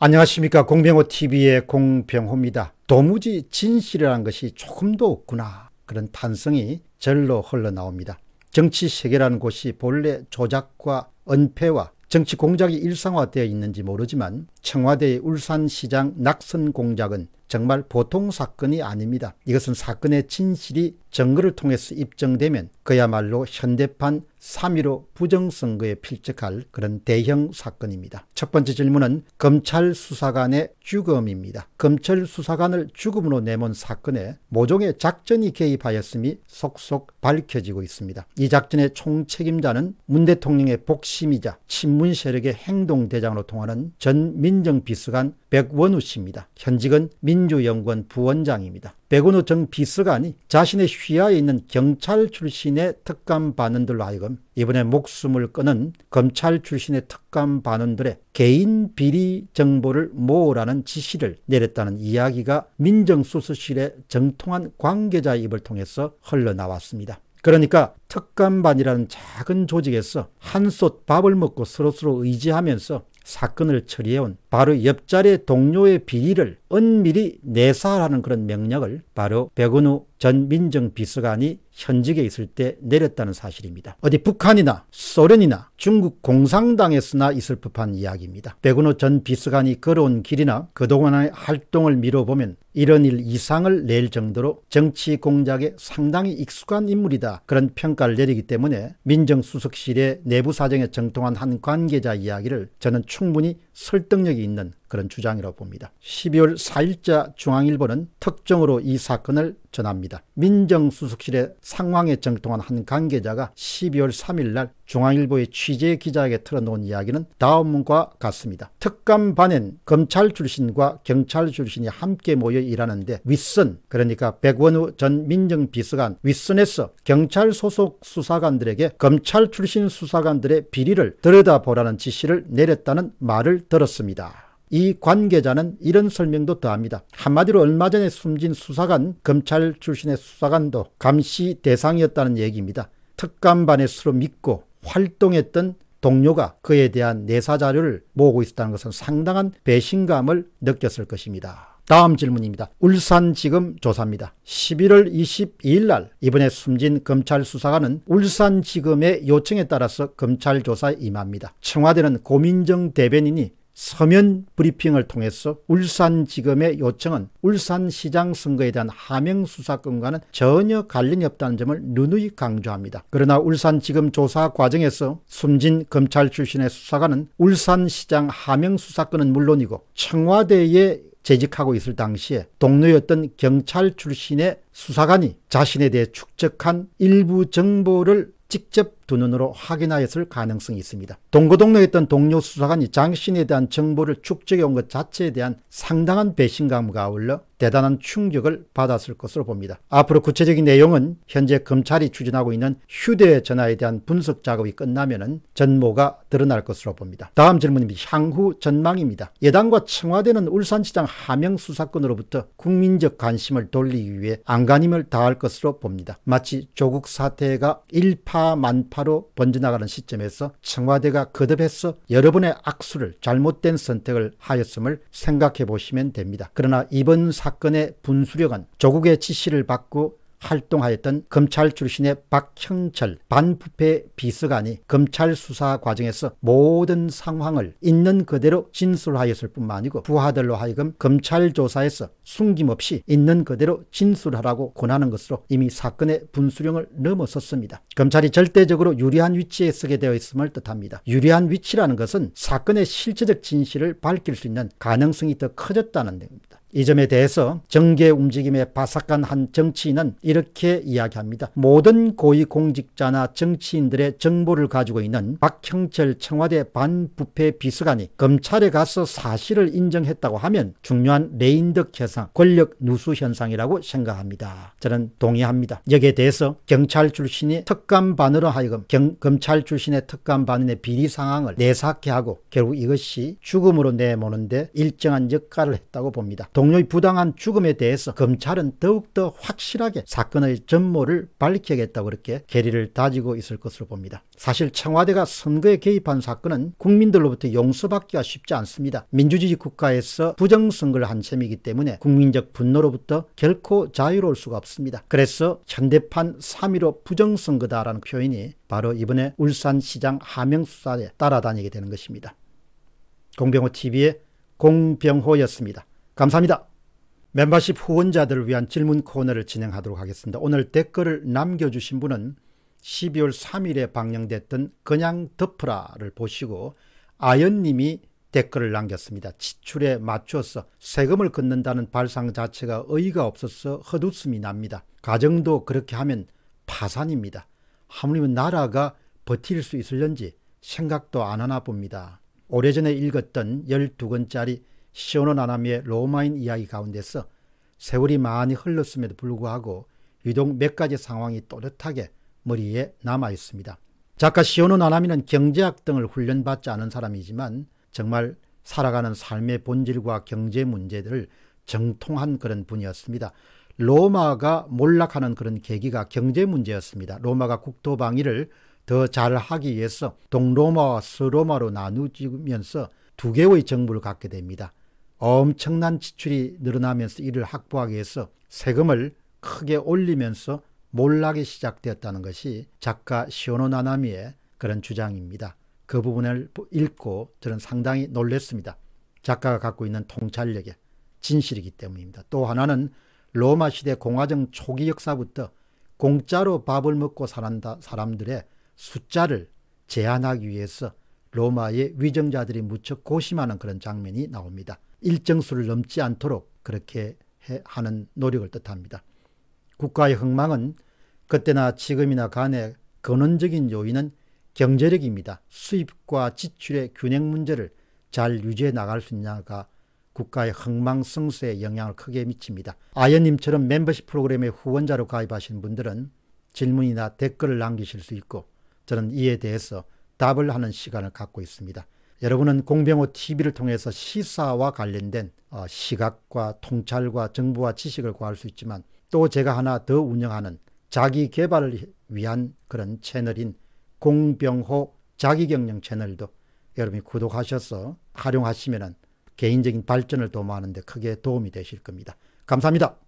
안녕하십니까 공병호TV의 공병호입니다. 도무지 진실이라는 것이 조금도 없구나 그런 탄성이 절로 흘러나옵니다. 정치 세계라는 곳이 본래 조작과 은폐와 정치 공작이 일상화되어 있는지 모르지만 청와대의 울산시장 낙선 공작은 정말 보통 사건이 아닙니다. 이것은 사건의 진실이 증거를 통해서 입증되면 그야말로 현대판 3.15 부정선거에 필적할 그런 대형 사건입니다. 첫 번째 질문은 검찰 수사관의 죽음입니다. 검찰 수사관을 죽음으로 내몬 사건에 모종의 작전이 개입하였음이 속속 밝혀지고 있습니다. 이 작전의 총책임자는 문 대통령의 복심이자 친문 세력의 행동대장으로 통하는 전 민정비서관 백원우 씨입니다. 현직은 민주연구원 부원장입니다. 백운호정 비서관이 자신의 휘하에 있는 경찰 출신의 특감 반원들로 하여금 이번에 목숨을 끊은 검찰 출신의 특감 반원들의 개인 비리 정보를 모으라는 지시를 내렸다는 이야기가 민정수석실의 정통한 관계자 입을 통해서 흘러나왔습니다. 그러니까 특감반이라는 작은 조직에서 한솥 밥을 먹고 서로서로 의지하면서 사건을 처리해온 바로 옆자리 동료의 비리를 은밀히 내사하라는 그런 명령을 바로 백은우 전 민정비서관이 현직에 있을 때 내렸다는 사실입니다. 어디 북한이나 소련이나 중국 공산당에서나 있을 법한 이야기입니다. 백은우 전 비서관이 걸어온 길이나 그동안의 활동을 미뤄보면 이런 일 이상을 낼 정도로 정치 공작에 상당히 익숙한 인물이다 그런 평가를 내리기 때문에 민정수석실의 내부 사정에 정통한 한 관계자 이야기를 저는 충분히 설득력이 있는 그런 주장이라고 봅니다. 12월 4일자 중앙일보는 특정으로 이 사건을 전합니다. 민정수석실의 상황에 정통한 한 관계자가 12월 3일날 중앙일보의 취재 기자에게 틀어놓은 이야기는 다음과 같습니다. 특감반엔 검찰 출신과 경찰 출신이 함께 모여 일하는데 윗선 그러니까 백원우 전 민정비서관 윗선에서 경찰 소속 수사관들에게 검찰 출신 수사관들의 비리를 들여다보라는 지시를 내렸다는 말을 들었습니다. 이 관계자는 이런 설명도 더합니다. 한마디로 얼마 전에 숨진 수사관, 검찰 출신의 수사관도 감시 대상이었다는 얘기입니다. 특감반에 스스로 믿고 활동했던 동료가 그에 대한 내사 자료를 모으고 있었다는 것은 상당한 배신감을 느꼈을 것입니다. 다음 질문입니다. 울산지검 조사입니다. 11월 22일 날 이번에 숨진 검찰 수사관은 울산지검의 요청에 따라서 검찰 조사에 임합니다. 청와대는 고민정 대변인이 서면 브리핑을 통해서 울산지검의 요청은 울산시장 선거에 대한 하명수사권과는 전혀 관련이 없다는 점을 누누이 강조합니다. 그러나 울산지검 조사 과정에서 숨진 검찰 출신의 수사관은 울산시장 하명수사권은 물론이고 청와대에 재직하고 있을 당시에 동료였던 경찰 출신의 수사관이 자신에 대해 축적한 일부 정보를 직접 두 눈으로 확인하였을 가능성이 있습니다. 동고동로에 있던 동료 수사관이 장신에 대한 정보를 축적해 온 것 자체에 대한 상당한 배신감과 아울러 대단한 충격을 받았을 것으로 봅니다. 앞으로 구체적인 내용은 현재 검찰이 추진하고 있는 휴대전화에 대한 분석 작업이 끝나면 전모가 드러날 것으로 봅니다. 다음 질문입니다. 향후 전망입니다. 예당과 청와대는 울산시장 하명 수사권으로부터 국민적 관심을 돌리기 위해 안간힘을 다할 것으로 봅니다. 마치 조국 사태가 일파만파 바로 번져나가는 시점에서 청와대가 거듭해서 여러분의 악수를 잘못된 선택을 하였음을 생각해 보시면 됩니다. 그러나 이번 사건의 분수령은 조국의 지시를 받고 활동하였던 검찰 출신의 박형철 반부패 비서관이 검찰 수사 과정에서 모든 상황을 있는 그대로 진술하였을 뿐만 아니고 부하들로 하여금 검찰 조사에서 숨김없이 있는 그대로 진술하라고 권하는 것으로 이미 사건의 분수령을 넘어섰습니다. 검찰이 절대적으로 유리한 위치에 서게 되어 있음을 뜻합니다. 유리한 위치라는 것은 사건의 실체적 진실을 밝힐 수 있는 가능성이 더 커졌다는 겁니다. 이 점에 대해서 정계 움직임에 바삭한 한 정치인은 이렇게 이야기합니다. 모든 고위공직자나 정치인들의 정보를 가지고 있는 박형철 청와대 반부패 비서관이 검찰에 가서 사실을 인정했다고 하면 중요한 레인덕 현상, 권력 누수 현상이라고 생각합니다. 저는 동의합니다. 여기에 대해서 경찰 출신이 특감 반으로 하여금 경, 검찰 출신의 특감 반의 비리 상황을 내사케 하고 결국 이것이 죽음으로 내모는데 일정한 역할을 했다고 봅니다. 동료의 부당한 죽음에 대해서 검찰은 더욱더 확실하게 사건의 전모를 밝혀겠다고 그렇게 계리를 다지고 있을 것으로 봅니다. 사실 청와대가 선거에 개입한 사건은 국민들로부터 용서받기가 쉽지 않습니다. 민주주의 국가에서 부정선거를 한 셈이기 때문에 국민적 분노로부터 결코 자유로울 수가 없습니다. 그래서 현대판 3.15 부정선거다라는 표현이 바로 이번에 울산시장 하명수사에 따라다니게 되는 것입니다. 공병호TV의 공병호였습니다. 감사합니다. 멤버십 후원자들을 위한 질문 코너를 진행하도록 하겠습니다. 오늘 댓글을 남겨주신 분은 12월 3일에 방영됐던 그냥 덮으라를 보시고 아연님이 댓글을 남겼습니다. 지출에 맞추어서 세금을 걷는다는 발상 자체가 의의가 없어서 헛웃음이 납니다. 가정도 그렇게 하면 파산입니다. 하물며 나라가 버틸 수 있을는지 생각도 안 하나 봅니다. 오래전에 읽었던 12권짜리 시오는 아나미의 로마인 이야기 가운데서 세월이 많이 흘렀음에도 불구하고 유독 몇 가지 상황이 또렷하게 머리에 남아 있습니다. 작가 시오노 나나미는 경제학 등을 훈련받지 않은 사람이지만 정말 살아가는 삶의 본질과 경제 문제들을 정통한 그런 분이었습니다. 로마가 몰락하는 그런 계기가 경제 문제였습니다. 로마가 국토 방위를 더 잘하기 위해서 동로마와 서로마로 나누면서 두 개의 정부를 갖게 됩니다. 엄청난 지출이 늘어나면서 이를 확보하기 위해서 세금을 크게 올리면서 몰락이 시작되었다는 것이 작가 시오노 나나미의 그런 주장입니다. 그 부분을 읽고 저는 상당히 놀랐습니다. 작가가 갖고 있는 통찰력의 진실이기 때문입니다. 또 하나는 로마 시대 공화정 초기 역사부터 공짜로 밥을 먹고 살았다 사람들의 숫자를 제한하기 위해서 로마의 위정자들이 무척 고심하는 그런 장면이 나옵니다. 일정 수를 넘지 않도록 그렇게 하는 노력을 뜻합니다. 국가의 흥망은 그때나 지금이나 간에 근원적인 요인은 경제력입니다. 수입과 지출의 균형 문제를 잘 유지해 나갈 수 있냐가 국가의 흥망성쇠에 영향을 크게 미칩니다. 아연님처럼 멤버십 프로그램의 후원자로 가입하신 분들은 질문이나 댓글을 남기실 수 있고 저는 이에 대해서 답을 하는 시간을 갖고 있습니다. 여러분은 공병호 TV를 통해서 시사와 관련된 어, 시각과 통찰과 정보와 지식을 구할 수 있지만 또 제가 하나 더 운영하는 자기 개발을 위한 그런 채널인 공병호 자기경영 채널도 여러분이 구독하셔서 활용하시면 개인적인 발전을 도모하는 데 크게 도움이 되실 겁니다. 감사합니다.